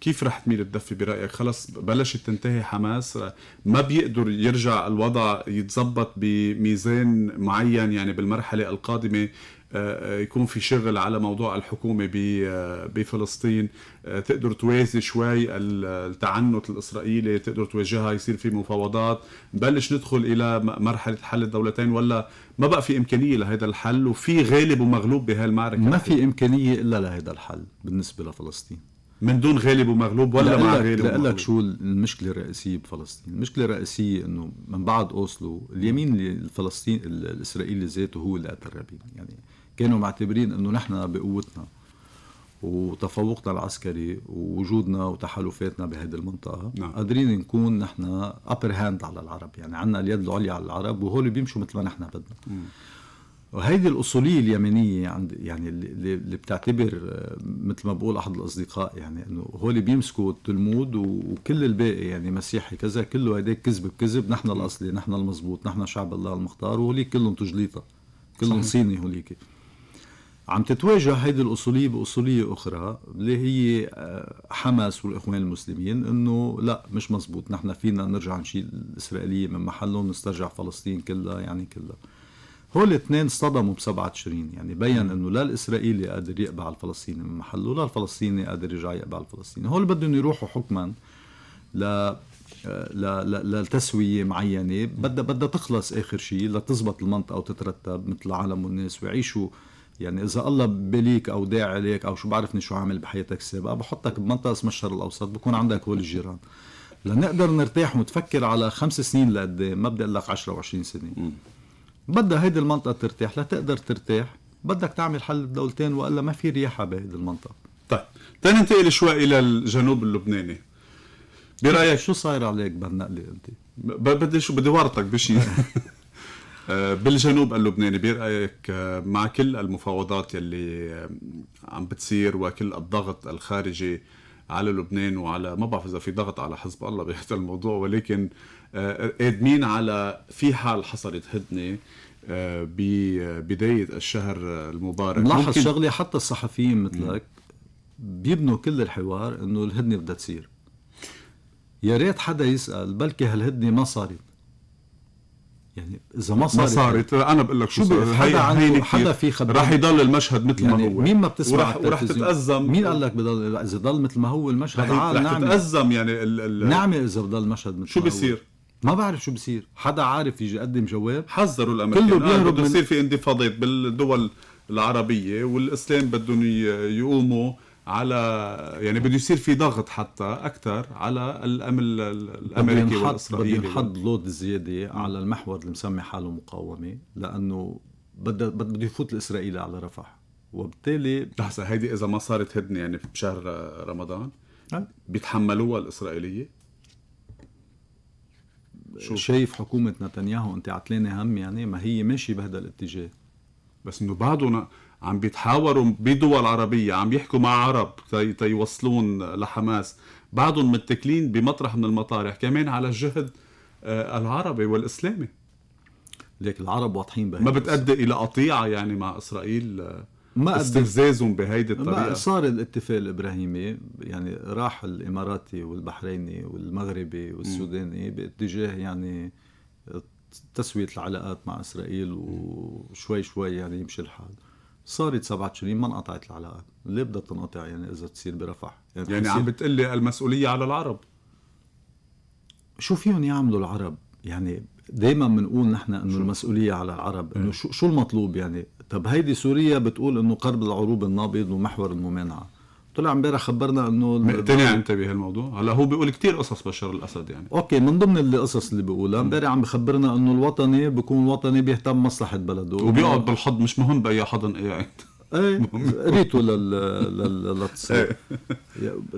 كيف رح تميل الدفه برايك خلص بلشت تنتهي حماس ما بيقدر يرجع الوضع يتظبط بميزان معين يعني بالمرحله القادمه آه، يكون في شغل على موضوع الحكومه آه، بفلسطين آه، تقدر توازي شوي التعنت الاسرائيلي تقدر تواجهها يصير في مفاوضات نبلش ندخل الى مرحله حل الدولتين ولا ما بقى في امكانيه لهذا الحل وفي غالب ومغلوب بهالمعركه ما في امكانيه الا لهذا الحل بالنسبه لفلسطين من دون غالب ومغلوب ولا مع غالب ومغلوب لك شو المشكله الرئيسيه بفلسطين المشكله الرئيسيه انه من بعد اوسلو اليمين الفلسطيني الاسرائيلي ذاته هو اللي قتل رابين يعني كانوا معتبرين انه نحن بقوتنا وتفوقنا العسكري ووجودنا وتحالفاتنا بهذه المنطقه نعم. قادرين نكون نحن ابر هاند على العرب يعني عندنا اليد العليا على العرب وهول بيمشوا مثل ما نحن بدنا مم. وهيدي الاصوليه اليمنيه عند يعني اللي بتعتبر آه، مثل ما بقول احد الاصدقاء يعني انه هو اللي بيمسكوا التلمود وكل الباقي يعني مسيحي كذا كله هيداك كذب بكذب نحن الاصلي نحن المزبوط نحن شعب الله المختار وهوليك كلهم تجليطه كلهم صيني هوليك عم تتواجه هيدي الاصوليه باصوليه اخرى اللي هي آه، حماس والاخوان المسلمين انه لا مش مزبوط نحن فينا نرجع نشيل الاسرائيليه من محلهم نسترجع فلسطين كلها يعني كلها هول الاثنين صدموا ب 27 يعني بين انه لا الاسرائيلي قادر يقبع الفلسطيني من محله ولا الفلسطيني قادر يرجع يقبع الفلسطيني هول بدهم يروحوا حكما ل لتسوية معينة بدها بدها تخلص آخر شيء لتزبط المنطقة وتترتب مثل العالم والناس ويعيشوا يعني إذا الله بليك أو داعي عليك أو شو بعرفني شو عامل بحياتك السابقة بحطك بمنطقة اسمها الشرق الأوسط بكون عندك هول الجيران لنقدر نرتاح ونتفكر على خمس سنين لقدام ما بدي أقول لك 10 و20 سنة بدها هيدي المنطقة ترتاح لتقدر ترتاح بدك تعمل حل الدولتين والا ما في رياحة بهيدي المنطقة طيب تننتقل شوي الى الجنوب اللبناني برايك شو صاير عليك بالنقلة انت؟ بدي شو بدي ورطك بشيء آه، بالجنوب اللبناني برايك آه، مع كل المفاوضات يلي آه، عم بتصير وكل الضغط الخارجي على لبنان وعلى ما بعرف اذا في ضغط على حزب الله بهذا الموضوع ولكن قادمين آه، على في حال حصلت هدنه آه، ببدايه الشهر المبارك ملاحظ شغله حتى الصحفيين مثلك بيبنوا كل الحوار انه الهدنه بدها تصير يا ريت حدا يسال بلكي هالهدنه ما صارت يعني اذا ما صارت ما صارت انا بقول لك شو هي هي حدا في خبر رح يضل المشهد مثل يعني ما هو مين ما بتسمع ورح, ورح تتازم مين قال لك بضل اذا ضل مثل ما هو المشهد رح, رح تتازم يعني ال ال نعمل اذا بضل المشهد مثل شو بصير؟ ما بعرف شو بصير حدا عارف يجي يقدم جواب حذروا الامريكان كله آه، بيهرب بده يصير في انتفاضات بالدول العربيه والاسلام بدهم يقوموا على يعني بده يصير في ضغط حتى اكثر على الامن الامريكي والاسرائيلي بده ينحط لود زياده على المحور اللي مسمي حاله مقاومه لانه بده بده يفوت الاسرائيلي على رفح وبالتالي لحظه هيدي اذا ما صارت هدنه يعني بشهر رمضان بيتحملوها الاسرائيليه شوف. شايف حكومة نتنياهو انت عتلانة هم يعني ما هي ماشية بهذا الاتجاه بس انه بعضنا عم بيتحاوروا بدول عربية عم يحكوا مع عرب تيوصلون لحماس بعضهم متكلين بمطرح من المطارح كمان على الجهد آه، العربي والإسلامي ليك العرب واضحين بهي ما بتأدي إلى قطيعة يعني مع إسرائيل آه، ما استفزازهم بهيدي الطريقه ما صار الاتفاق الابراهيمي يعني راح الاماراتي والبحريني والمغربي والسوداني باتجاه يعني تسويه العلاقات مع اسرائيل وشوي شوي يعني يمشي الحال صارت 27 ما انقطعت العلاقات ليه بدها تنقطع يعني اذا تصير برفح يعني, يعني عم بتقلي المسؤوليه على العرب شو فيهم يعملوا العرب يعني دائما بنقول نحن انه المسؤوليه على العرب انه إيه. شو شو المطلوب يعني طب هيدي سوريا بتقول انه قرب العروب النابض ومحور الممانعه طلع امبارح خبرنا انه مقتنع انت بهالموضوع هلا هو بيقول كتير قصص بشار الاسد يعني اوكي من ضمن القصص اللي بيقولها امبارح عم بخبرنا انه الوطني بيكون وطني بيهتم مصلحه بلده وبيقعد بالحض مش مهم باي حضن قاعد ايه قريته يعني. إيه، لل لل إيه.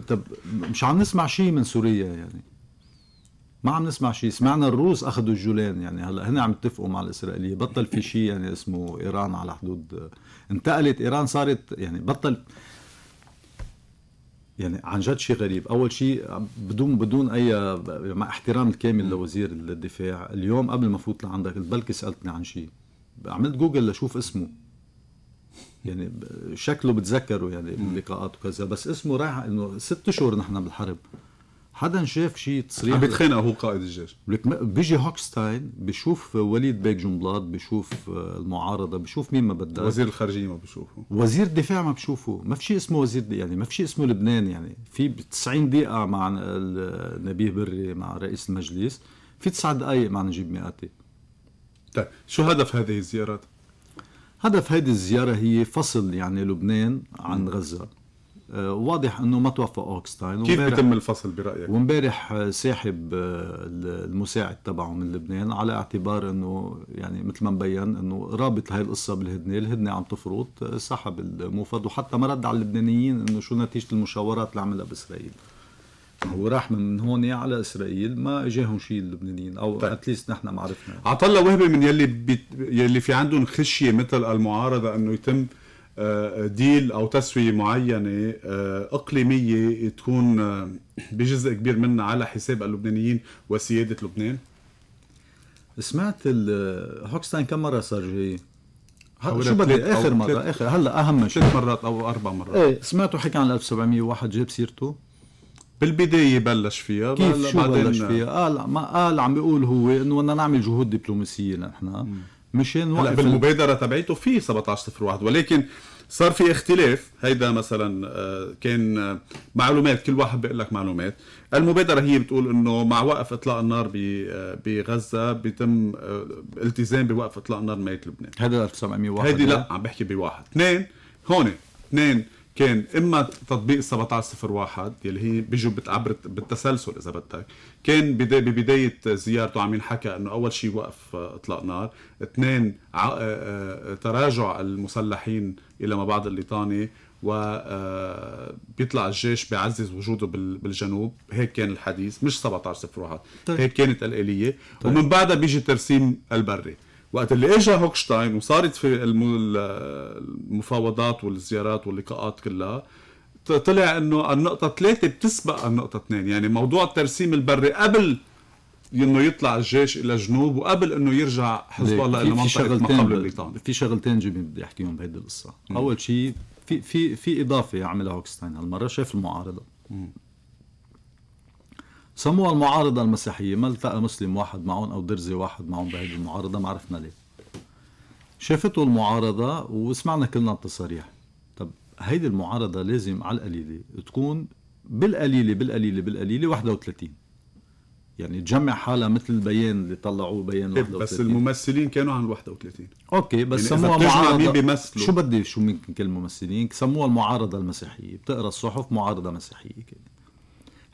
طب مش عم نسمع شيء من سوريا يعني ما عم نسمع شيء سمعنا الروس اخذوا الجولان يعني هلا هن عم يتفقوا مع الاسرائيليه بطل في شيء يعني اسمه ايران على حدود انتقلت ايران صارت يعني بطل يعني عن جد شيء غريب اول شيء بدون بدون اي مع احترام الكامل لوزير الدفاع اليوم قبل ما فوت لعندك بلكي سالتني عن شيء عملت جوجل لشوف اسمه يعني شكله بتذكره يعني باللقاءات وكذا بس اسمه رايح انه ست اشهر نحن بالحرب حدا شاف شيء تصريح عم بيتخانق هو قائد الجيش لك بيجي هوكستاين بشوف وليد بيك جنبلاط بشوف آه، المعارضه بشوف مين ما بدك وزير الخارجيه ما بشوفه وزير الدفاع ما بشوفه ما في شيء اسمه وزير يعني ما في شيء اسمه لبنان يعني في 90 دقيقه مع نبيه بري مع رئيس المجلس في تسع دقائق مع نجيب مئاتي طيب شو هدف هذه الزيارات؟ هدف هذه الزياره هي فصل يعني لبنان عن غزه آه، واضح انه ما توفق اوكستاين كيف بيتم الفصل برايك؟ وامبارح ساحب آه، المساعد تبعه من لبنان على اعتبار انه يعني مثل ما مبين انه رابط هاي القصه بالهدنه، الهدنه عم تفرط آه، سحب الموفد وحتى ما رد على اللبنانيين انه شو نتيجه المشاورات اللي عملها باسرائيل. هو راح من هون على اسرائيل ما اجاهم شيء اللبنانيين او طيب. اتليست نحن ما عرفنا عطلة الله وهبه من يلي بي... يلي في عندهم خشيه مثل المعارضه انه يتم ديل او تسويه معينه آه، اقليميه تكون آه، بجزء كبير منها على حساب اللبنانيين وسياده لبنان؟ سمعت آه، هوكستاين كم مره صار جاي؟ شو بدي اخر مره اخر هلا اهم شيء ثلاث مرات او اربع مرات ايه سمعته حكي عن 1701 جاب سيرته بالبدايه بلش فيها كيف شو بلش فيها؟ قال ما قال عم بيقول هو انه بدنا نعمل جهود دبلوماسيه نحن مشان هلا بالمبادره تبعيته في 1701 ولكن صار في اختلاف هيدا مثلا آه، كان آه، معلومات كل واحد بيقول لك معلومات المبادره هي بتقول انه مع وقف اطلاق النار آه، بغزه بيتم التزام بوقف اطلاق النار نهايه لبنان هذا 1901 هيدي لا عم بحكي بواحد اثنين هون اثنين كان اما تطبيق 1701 يلي هي بيجوا بتعبر بالتسلسل اذا بدك كان ببدايه زيارته عم ينحكى انه اول شيء وقف آه، اطلاق نار اثنين آه، آه، تراجع المسلحين الى ما بعد الليطاني و بيطلع الجيش بيعزز وجوده بالجنوب هيك كان الحديث مش 1701 طيب. هيك كانت الآلية طيب. ومن بعدها بيجي ترسيم البري وقت اللي اجى هوكشتاين وصارت في المفاوضات والزيارات واللقاءات كلها طلع انه النقطه ثلاثه بتسبق النقطه اثنين يعني موضوع الترسيم البري قبل انه يطلع الجيش الى جنوب وقبل انه يرجع حزب الله الى منطقه ما قبل الليطان في شغلتين جيمي بدي احكيهم بهيدي القصه اول شيء في في في اضافه عملها هوكستاين هالمره شاف المعارضه سموها المعارضة المسيحية ما التقى مسلم واحد معهم أو درزي واحد معهم بهيدي المعارضة ما عرفنا ليه شافته المعارضة وسمعنا كلنا التصاريح طب هيدي المعارضة لازم على القليلة تكون بالقليلة بالقليلة بالقليلة 31 يعني تجمع حالها مثل البيان اللي طلعوه بيان 31 إيه، بس الممثلين كانوا عن 31 اوكي بس يعني سموها معارضه مين بيمثلوا شو بدي شو ممكن كل الممثلين سموها المعارضه المسيحيه بتقرا الصحف معارضه مسيحيه كده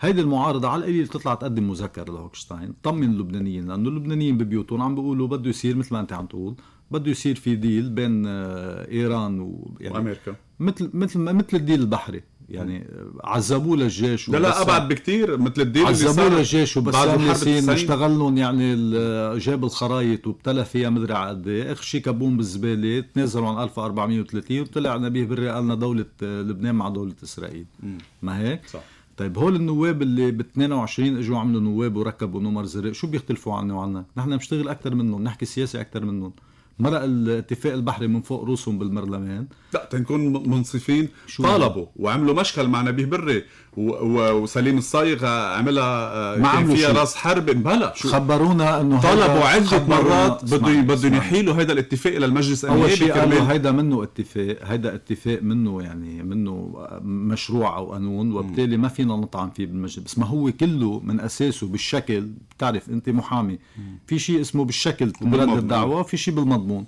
هيدي المعارضه على القليل بتطلع تقدم مذكره لهوكشتاين طمن اللبنانيين لانه اللبنانيين ببيوتهم عم بيقولوا بده يصير مثل ما انت عم تقول بده يصير في ديل بين آه، ايران و يعني وامريكا مثل مثل مثل الديل البحري يعني عذبوه للجيش لا لا ابعد بكثير مثل الديل عذبوه للجيش وبسام ياسين اشتغل لهم يعني جاب يعني آه، الخرايط وابتلى فيها مدري على قد ايه اخ شي كابون بالزباله تنازلوا عن 1430 وطلع نبيه بري قالنا دوله آه، لبنان مع دوله اسرائيل م. ما هيك؟ صح طيب هول النواب اللي ب 22 اجوا عملوا نواب وركبوا نمر زرق شو بيختلفوا عنا وعنا؟ نحن بنشتغل اكثر منهم، نحكي سياسه اكثر منهم. مرق الاتفاق البحري من فوق روسهم بالبرلمان لا تنكون منصفين شو طالبوا وعملوا مشكل مع نبيه بري وسليم الصايغ عملها آه، ما كان فيها راس حرب بلا شو خبرونا انه طلبوا عده مرات بدهم بدهم يحيلوا هذا الاتفاق الى المجلس اول شيء قالوا هيدا منه اتفاق هيدا اتفاق منه يعني منه آه، مشروع او قانون وبالتالي ما فينا نطعن فيه بالمجلس بس ما هو كله من اساسه بالشكل بتعرف انت محامي في شيء اسمه بالشكل برد الدعوه في شيء بالمضمون مضمون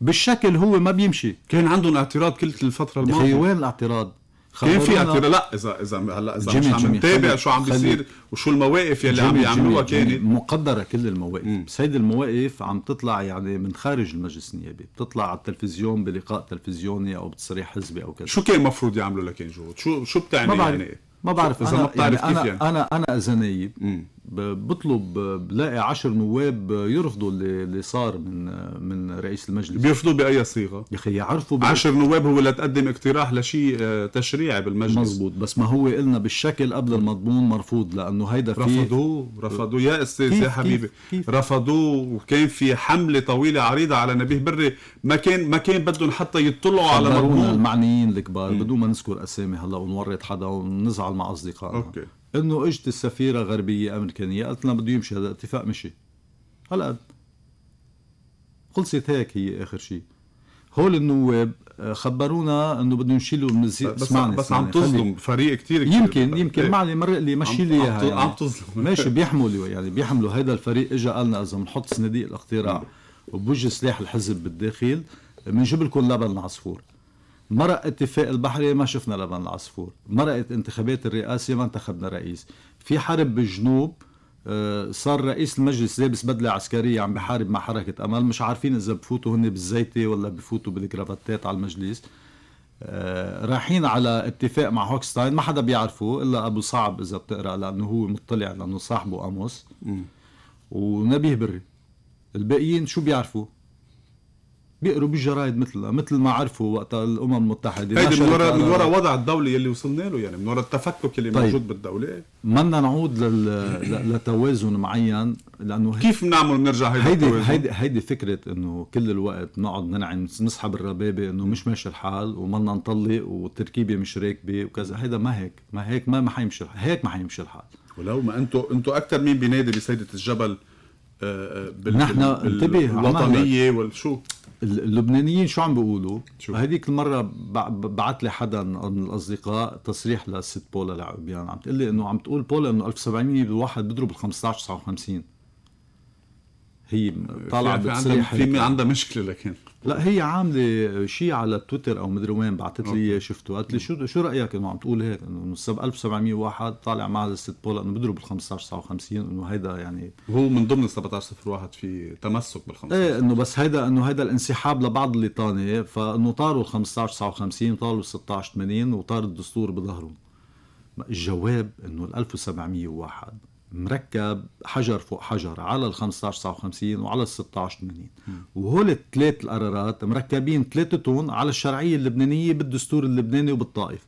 بالشكل هو ما بيمشي كان عندهم اعتراض كل الفتره الماضيه وين الاعتراض كان في اعتراض لا اذا اذا هلا اذا مش عم نتابع شو عم بيصير وشو المواقف يلي عم يعملوها كانت مقدره كل المواقف مم. بس هيدي المواقف عم تطلع يعني من خارج المجلس النيابي بتطلع على التلفزيون بلقاء تلفزيوني او بتصريح حزبي او كذا شو كان المفروض يعملوا لكن جهود شو شو بتعني ما بعرف يعني ما بعرف اذا ما بتعرف يعني كيف يعني انا انا اذا نايب بطلب بلاقي عشر نواب يرفضوا اللي صار من من رئيس المجلس بيرفضوا باي صيغه يا اخي يعرفوا عشر نواب هو لتقدم اقتراح لشيء آه، تشريعي بالمجلس مزبوط بس ما هو قلنا بالشكل قبل المضمون مرفوض لانه هيدا في رفضوه رفضوه يا استاذ يا حبيبي كيف؟ رفضوه وكان في حمله طويله عريضه على نبيه بري ما كان ما كان بدهم حتى يطلعوا على مضمون المعنيين الكبار بدون ما نذكر اسامي هلا ونورط حدا ونزعل مع اصدقائنا اوكي انه اجت السفيره غربيه امريكانيه قالت لنا بده يمشي هذا الاتفاق مشي هلا خلصت هيك هي اخر شيء هول النواب آه، خبرونا انه بدهم يشيلوا من الزي... بس بس عم تظلم فريق كثير يمكن يمكن معلي مرق لي مشي لي اياها يعني. عم تظلم ماشي بيحملوا يعني بيحملوا هذا الفريق اجى قالنا اذا بنحط صناديق الاقتراع وبوجه سلاح الحزب بالداخل بنجيب لكم لبن العصفور مرق اتفاق البحري ما شفنا لبن العصفور مرقت انتخابات الرئاسة ما انتخبنا رئيس في حرب بالجنوب آه، صار رئيس المجلس لابس بدلة عسكرية عم بحارب مع حركة أمل مش عارفين إذا بفوتوا هن بالزيتة ولا بفوتوا بالكرافتات على المجلس آه، رايحين على اتفاق مع هوكستاين ما حدا بيعرفه إلا أبو صعب إذا بتقرأ لأنه هو مطلع لأنه صاحبه أموس ونبيه بري الباقيين شو بيعرفوا بيقروا بالجرايد مثلها مثل ما عرفوا وقتها الامم المتحده هيدي من وراء من وراء وضع الدوله يلي وصلنا له يعني من وراء التفكك اللي طيب. موجود بالدوله بدنا نعود لل... لتوازن معين لانه كيف بنعمل بنرجع هيدا هيدي التوازن؟ هيدي هيدي فكره انه كل الوقت نقعد ننعم نسحب الربابه انه مش ماشي الحال ومنا نطلق والتركيبه مش راكبه وكذا هيدا ما هيك ما هيك ما ما حيمشي هيك ما حيمشي الحال ولو ما انتوا انتوا اكثر مين بينادي بسيده الجبل آه، آه، بال... نحن انتبه الوطنيه والشو اللبنانيين شو عم بيقولوا؟ هذيك المره بعت لي حدا من الاصدقاء تصريح للست بولا لعبيان عم تقول لي انه عم تقول بولا انه 1700 بالواحد بيضرب ال 15 59 هي طالعه بتصريح في عندها مشكله لكن لا هي عامله شيء على تويتر او مدري وين بعثت لي اياه شفته قالت لي شو شو رايك انه عم تقول هيك انه 1701 طالع مع الست بول انه بيضرب ال 1559 انه هيدا يعني هو من ضمن ال 1701 في تمسك بال 15 ايه انه بس هيدا انه هيدا الانسحاب لبعض اللي طانه فانه طاروا ال 1559 طاروا ال 1680 وطار الدستور بظهرهم الجواب انه ال 1701 مركب حجر فوق حجر على ال 15 59 وعلى ال 16 80 وهول الثلاث القرارات مركبين ثلاثتهم على الشرعيه اللبنانيه بالدستور اللبناني وبالطائف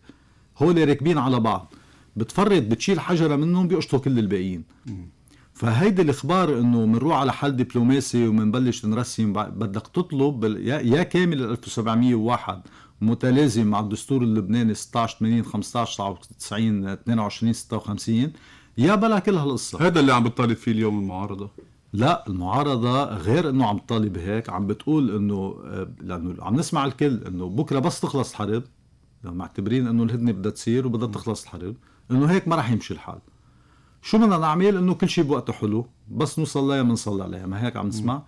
هول راكبين على بعض بتفرط بتشيل حجره منهم بيقشطوا كل الباقيين فهيدي الاخبار انه بنروح على حل دبلوماسي وبنبلش نرسم بدك تطلب يا كامل ال 1701 متلازم مع الدستور اللبناني 16 80 15 99 22 56 يا بلا كل هالقصه هذا اللي عم بتطالب فيه اليوم المعارضه لا المعارضة غير انه عم تطالب هيك عم بتقول انه آه، لانه عم نسمع الكل انه بكره بس تخلص الحرب معتبرين انه الهدنه بدها تصير وبدها تخلص الحرب انه هيك ما راح يمشي الحال شو بدنا نعمل انه كل شيء بوقته حلو بس نوصل لها بنصلي عليها ما هيك عم نسمع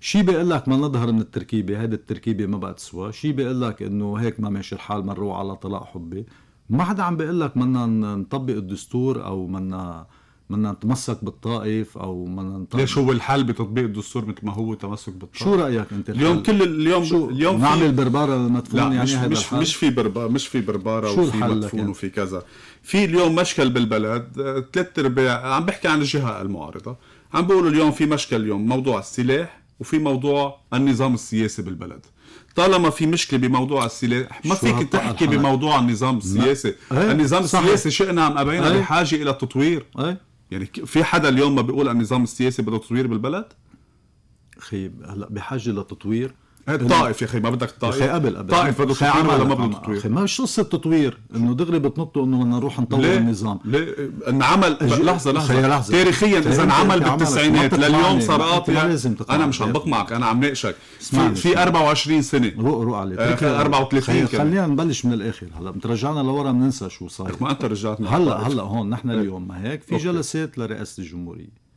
شي بيقول لك ما نظهر من التركيبه هيدي التركيبه ما بقى تسوى شي بيقول لك انه هيك ما ماشي الحال ما نروح على طلاق حبي ما حدا عم بيقول لك بدنا نطبق الدستور او بدنا بدنا نتمسك بالطائف او بدنا نطبق ليش هو الحل بتطبيق الدستور مثل ما هو تمسك بالطائف شو رايك انت الحل؟ اليوم كل اليوم شو اليوم نعمل بربره مدفون يعني مش مش, مش في بربره مش في بربره وفي مدفون وفي كذا في اليوم مشكل بالبلد ثلاث ارباع عم بحكي عن الجهه المعارضه عم بيقولوا اليوم في مشكل اليوم موضوع السلاح وفي موضوع النظام السياسي بالبلد طالما في مشكله بموضوع السلاح ما فيك تحكي بموضوع النظام السياسي أيه؟ النظام صحيح. السياسي شئنا ام ابينا أيه؟ بحاجه الى تطوير أيه؟ يعني في حدا اليوم ما بيقول النظام السياسي بده تطوير بالبلد خيب هلا بحاجه لتطوير الطائف يا اخي ما بدك الطائف يا اخي قبل قبل الطائف بده تطوير ولا ما بده تطوير؟ اخي ما مش قصه تطوير انه دغري بتنطوا انه بدنا نروح نطور ليه؟ النظام ليه؟ انعمل أج... لحظه لحظه, لحظة. تاريخيا اذا انعمل بالتسعينات لليوم صار قاطع انا مش عم بقمعك انا عم ناقشك في, في 24 سنه روق روق علي 34 آه، خلينا نبلش من الاخر هلا بترجعنا لورا بننسى شو صاير ما انت رجعتنا هلا هلا هون نحن إيه. اليوم ما هيك في جلسات لرئاسه الجمهوريه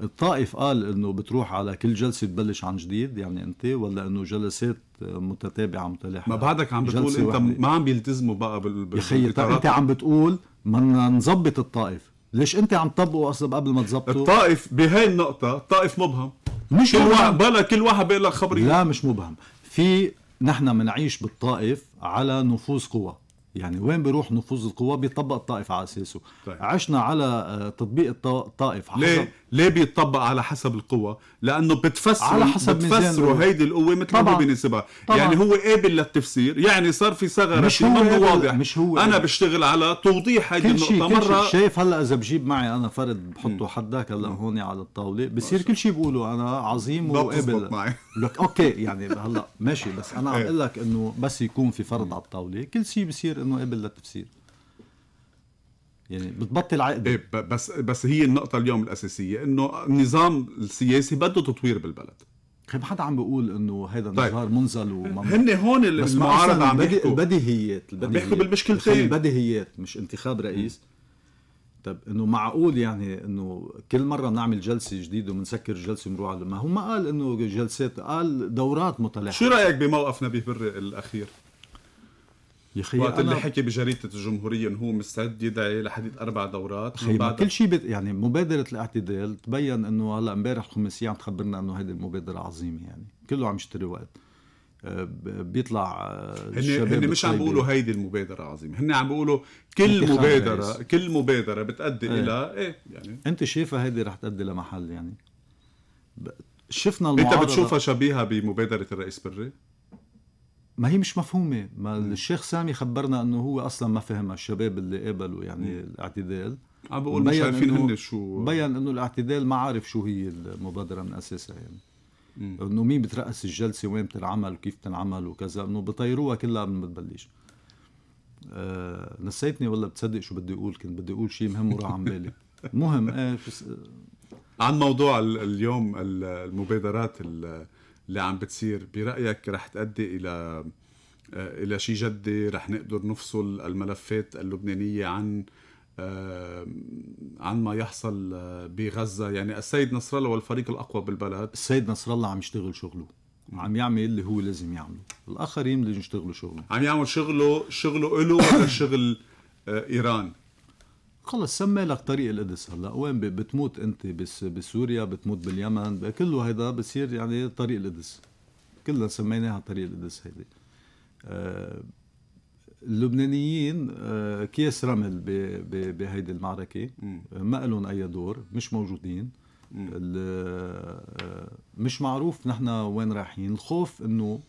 الطائف قال انه بتروح على كل جلسه تبلش عن جديد يعني انت ولا انه جلسات متتابعه متلاحقه ما بعدك عم بتقول انت ما عم بيلتزموا بقى بال يا خي طيب انت عم بتقول بدنا نظبط الطائف ليش انت عم تطبقه اصلا قبل ما تظبطه الطائف بهي النقطه الطائف مبهم مش كل واحد بلا كل واحد بيقول لك خبريه لا مش مبهم في نحن بنعيش بالطائف على نفوذ قوى يعني وين بيروح نفوذ القوى بيطبق الطائف على اساسه طيب. عشنا على آه، تطبيق الطائف ليه ليه بيطبق على حسب القوة لانه بتفسروا على حسب بتفسروا هيدي القوة مثل ما هو بينسبها يعني هو قابل للتفسير يعني صار في ثغرة مش هو هو واضح مش هو انا بشتغل على توضيح هيدي النقطة كل مرة شي. شايف هلا اذا بجيب معي انا فرد بحطه حداك هلا هون على الطاولة بصير كل شيء بقوله انا عظيم وقابل لك اوكي يعني هلا ماشي بس انا عم اقول إيه. لك انه بس يكون في فرد على الطاولة كل شيء بصير انه قبل للتفسير يعني بتبطل عقد إيه بس بس هي النقطة اليوم الأساسية إنه النظام السياسي بده تطوير بالبلد طيب حدا عم بيقول انه هيدا طيب. منزل وممنوع هن هون المعارضة عم بيحكوا البديهيات البديهيات بيحكوا بالمشكلتين البديهيات مش انتخاب رئيس طيب انه معقول يعني انه كل مره نعمل جلسه جديده ومنسكر جلسه ونروح على ما هو ما قال انه جلسات قال دورات متلاحقه شو رايك بموقف نبيه بري الاخير؟ يا اخي وقت اللي حكي بجريده الجمهوريه انه هو مستعد يدعي لحديث اربع دورات خي بعد كل شيء بت... يعني مبادره الاعتدال تبين انه هلا امبارح الخماسيه عم تخبرنا انه هذه المبادره عظيمه يعني كله عم يشتري وقت آه، بيطلع هن, آه، هن مش عم بيقولوا هيدي المبادره عظيمه هن عم بيقولوا كل مبادره بيس. كل مبادره بتأدي ايه. الى ايه يعني انت شايفها هيدي رح تأدي لمحل يعني شفنا المعارضه انت بتشوفها شبيهه بمبادره الرئيس بري ما هي مش مفهومه ما الشيخ سامي خبرنا انه هو اصلا ما فهمها الشباب اللي قابلوا يعني م. الاعتدال عم بقول مش عارفين هن شو بين انه الاعتدال ما عارف شو هي المبادره من اساسها يعني انه مين بترأس الجلسه وين بتنعمل وكيف بتنعمل وكذا انه بطيروها كلها من ما تبلش آه نسيتني ولا بتصدق شو بدي اقول كنت بدي اقول شيء مهم وراح عن بالي المهم ايه عن موضوع اليوم المبادرات اللي عم بتصير برايك رح تؤدي الى آه، الى شيء جدي رح نقدر نفصل الملفات اللبنانيه عن آه، عن ما يحصل آه، بغزه يعني السيد نصر الله والفريق الاقوى بالبلد السيد نصر الله عم يشتغل شغله نعم. عم يعمل اللي هو لازم يعمله الاخرين اللي يشتغلوا شغله عم يعمل شغله شغله له ولا شغل ايران خلص سمي لك طريق القدس هلا وين بتموت انت بس بسوريا بتموت باليمن كله هيدا بصير يعني طريق القدس كلنا سميناها طريق القدس هيدي آه، اللبنانيين آه، كيس رمل بهيدي المعركه ما لهم اي دور مش موجودين آه، مش معروف نحن وين رايحين الخوف انه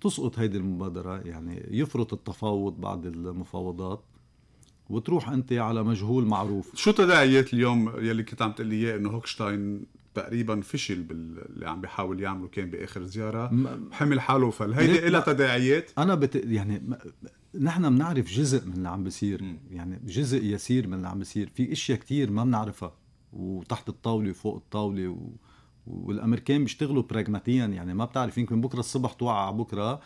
تسقط هيدي المبادره يعني يفرط التفاوض بعد المفاوضات وتروح انت على مجهول معروف شو تداعيات اليوم يلي كنت عم تقول لي اياه انه هوكشتاين تقريبا فشل باللي عم بيحاول يعمله كان باخر زياره حمل حاله فل هيدي لها تداعيات انا بت... يعني نحن بنعرف جزء من اللي عم بيصير يعني جزء يسير من اللي عم بيصير في اشياء كتير ما بنعرفها وتحت الطاوله وفوق الطاوله و... والامريكان بيشتغلوا براغماتيا يعني ما بتعرف يمكن بكره الصبح توقع بكره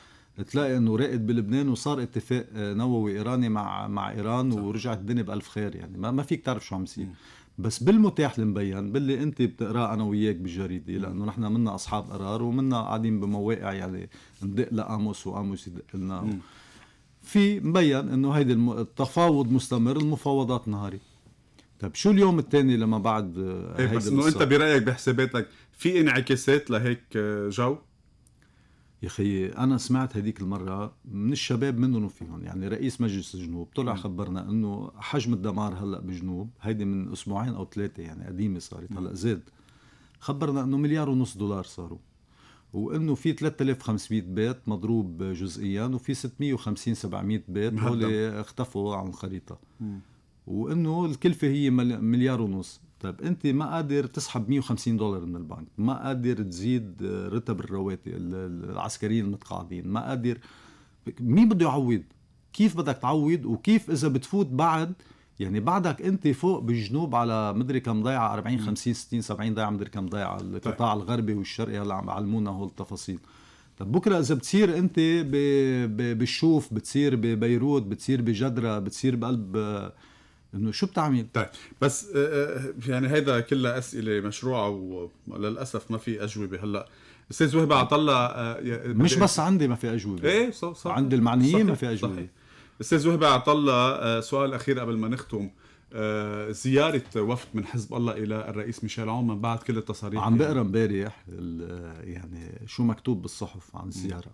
تلاقي انه راقد بلبنان وصار اتفاق آه، نووي ايراني مع مع ايران صح. ورجعت الدنيا بالف خير يعني ما, ما فيك تعرف شو عم يصير بس بالمتاح المبين باللي انت بتقراه انا وياك بالجريده لانه نحن منا اصحاب قرار ومنا قاعدين بمواقع يعني ندق لاموس واموس يدق لنا في مبين انه هيدي التفاوض مستمر المفاوضات نهاري طيب شو اليوم الثاني لما بعد آه، إيه، هيدي بس انه انت برايك بحساباتك في انعكاسات لهيك آه، جو؟ يا اخي انا سمعت هذيك المره من الشباب منهم وفيهم يعني رئيس مجلس الجنوب طلع خبرنا انه حجم الدمار هلا بجنوب هيدي من اسبوعين او ثلاثه يعني قديمه صارت هلا زاد خبرنا انه مليار ونص دولار صاروا وانه في 3500 بيت مضروب جزئيا وفي 650 700 بيت هول اختفوا عن الخريطه وانه الكلفه هي مليار ونص طيب انت ما قادر تسحب 150 دولار من البنك ما قادر تزيد آه، رتب الرواتب العسكريين المتقاعدين ما قادر مين بده يعوض كيف بدك تعوض وكيف اذا بتفوت بعد يعني بعدك انت فوق بالجنوب على مدري كم ضيعه 40 50 60 70 ضيعه مدري كم ضيعه القطاع طيب. الغربي والشرقي هلا عم بيعلمونا هول التفاصيل طب بكره اذا بتصير انت بالشوف بتصير ببيروت بتصير بجدره بتصير بقلب آه، انه شو بتعمل؟ طيب بس آه، آه، يعني هيدا كلها اسئله مشروعه وللاسف ما في اجوبه هلا استاذ وهبه طيب. عطلة آه، مش بس عندي ما في اجوبه ايه صح صح عند المعنيين ما في اجوبه استاذ وهبه عطلة سؤال اخير قبل ما نختم زيارة وفد من حزب الله إلى الرئيس ميشيل عون من بعد كل التصاريح عم بقرا امبارح يعني شو مكتوب بالصحف عن الزيارة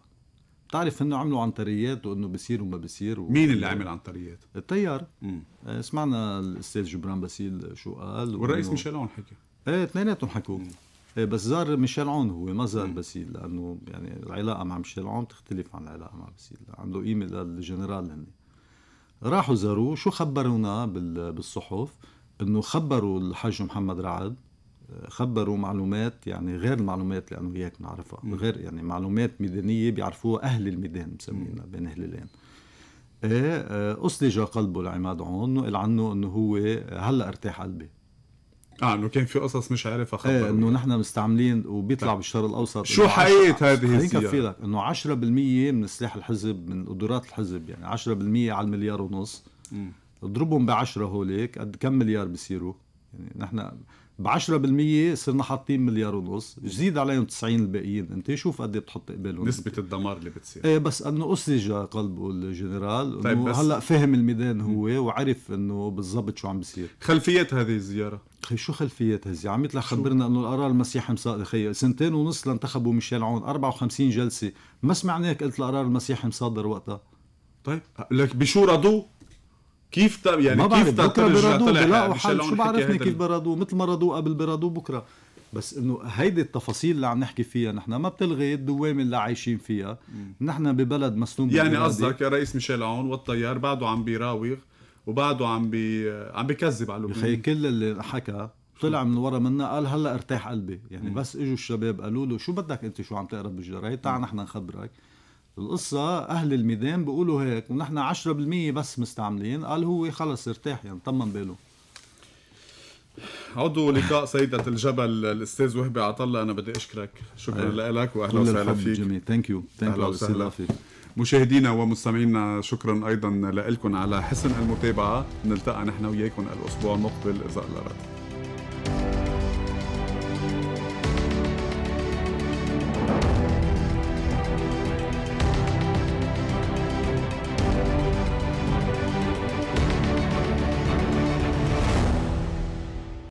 بتعرف انه عملوا عنتريات وانه بصير وما بصير و... مين اللي عمل عنتريات؟ التيار مم. آه، سمعنا الاستاذ جبران باسيل شو قال والرئيس ميشيل عون حكي ايه اثنيناتهم حكوا ايه بس زار ميشيل عون هو ما زار باسيل لانه يعني العلاقه مع ميشيل عون تختلف عن العلاقه مع باسيل عنده قيمه للجنرال هن راحوا زاروه شو خبرونا بالصحف انه خبروا الحاج محمد رعد خبروا معلومات يعني غير المعلومات اللي انا وياك نعرفها غير يعني معلومات ميدانيه بيعرفوها اهل الميدان مسمينا بين هلالين ايه, إيه، اصلج قلبه لعماد عون وقال عنه انه هو هلا ارتاح قلبي اه انه كان في قصص مش عارف اخبر ايه انه نحن مستعملين وبيطلع طيب. بالشرق الاوسط شو حقيقه هذه السياسه؟ خليني لك انه 10% من سلاح الحزب من قدرات الحزب يعني 10% على المليار ونص اضربهم ب 10 هوليك قد كم مليار بصيروا؟ يعني نحن ب 10% صرنا حاطين مليار ونص، زيد عليهم 90 الباقيين، انت شوف قد ايه بتحط قبالهم نسبة الدمار اللي بتصير ايه بس انه اسرج قلبه الجنرال طيب بس هلا فهم الميدان هو وعرف انه بالضبط شو عم بيصير خلفيات هذه الزيارة خي شو خلفيات هذه؟ عم يطلع خبرنا انه القرار المسيحي مصادق خي سنتين ونص لانتخبوا ميشيل عون 54 جلسة، ما سمعناك قلت القرار المسيحي مصادر وقتها طيب لك بشو رضوه؟ كيف طب يعني ما كيف ترجع طلع بيلاقوا حل شو بعرفني كيف بردوه مثل ما ردوه قبل بردوه بكره بس انه هيدي التفاصيل اللي عم نحكي فيها نحن ما بتلغي الدوامه اللي عايشين فيها نحن ببلد مسلوم يعني قصدك يا رئيس ميشيل عون والطيار بعده عم بيراوغ وبعده عم بي عم بكذب على لبنان يا كل اللي حكى طلع من ورا منا قال هلا ارتاح قلبي يعني مم. بس اجوا الشباب قالوا له شو بدك انت شو عم تقرا بالجرايد تعال نحن نخبرك القصة أهل الميدان بيقولوا هيك ونحن 10% بس مستعملين قال هو خلص ارتاح يعني طمن باله عضو لقاء سيدة الجبل الأستاذ وهبي عطلة أنا بدي أشكرك شكرا أه. لك وأهلا وسهلا فيك جميل ثانك يو ثانك يو فيك مشاهدينا ومستمعينا شكرا أيضا لكم على حسن المتابعة نلتقى نحن وياكم الأسبوع المقبل إذا الله